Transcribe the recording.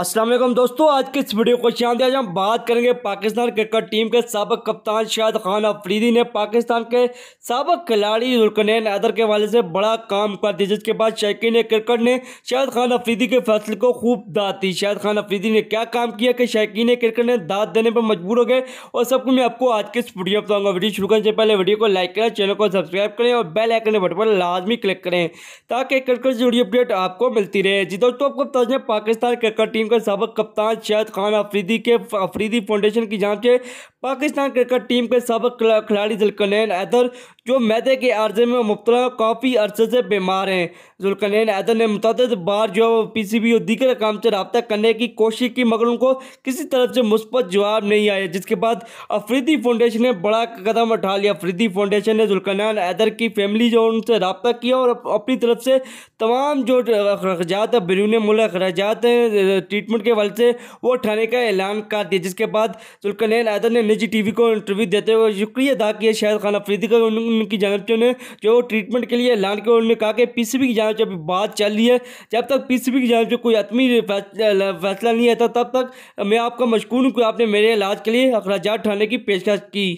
असलम दोस्तों आज के इस वीडियो को शाम आज हम बात करेंगे पाकिस्तान क्रिकेट टीम के सबक कप्तान शाहिद खान अफरीदी ने पाकिस्तान के सबक खिलाड़ी रुकनैन अदर के वाले से बड़ा काम कर दिया जिसके बाद ने क्रिकेट ने शाहिद खान अफरीदी के फैसले को खूब दाद दी शाहिद खान अफरीदी ने क्या काम किया कि शायकीन क्रिकेट ने दाद देने पर मजबूर हो गए और सबको मैं आपको आज के इस वीडियो बताऊँगा वीडियो शुरू करने से पहले वीडियो को लाइक करें चैनल को सब्सक्राइब करें और बेल आइकन बटन पर लाजमी क्लिक करें ताकि क्रिकेट से जुड़ी अपडेट आपको मिलती रहे जी दोस्तों आपको बता दें पाकिस्तान क्रिकेट टीम टीम का सबक कप्तान शैद खान अफरीदी के अफरीदी फाउंडेशन की जांच के पाकिस्तान क्रिकेट टीम के सबक खिलाड़ी जुलकनैन हैदर जो मैदे के अर्जे में मुबतला काफ़ी अरसे से बीमार हैं जुलकनैन ऐदर ने मुतद बार जो पी सी बी और दीगर काम से रबता करने की कोशिश की मगर उनको किसी तरफ से मुस्बत जवाब नहीं आया जिसके बाद अफरीदी फाउंडेशन ने बड़ा कदम उठा लिया अफरीदी फाउंडेशन ने जुलकनैन हैदर की फैमिली जो उनसे रबता किया और अपनी तरफ से तमाम जो अखराजात है बैरून मुल्क अखराजात हैं ट्रीटमेंट के वाले से वो उठाने का ऐलान कर दिया जिसके बाद जुलकनैन ऐदर ने निजी टीवी को इंटरव्यू देते हुए शुक्रिया अदा किया शाहिद खान अफरीदी का उनकी जानब से जो ट्रीटमेंट के लिए ऐलान किया उन्होंने कहा कि पीसीबी की जानब अभी बात चल रही है जब तक पीसीबी की जानब कोई आत्मी फैसला नहीं आता तब तक मैं आपका मशकून हूँ कि आपने मेरे इलाज के लिए अखराज उठाने की पेशकश की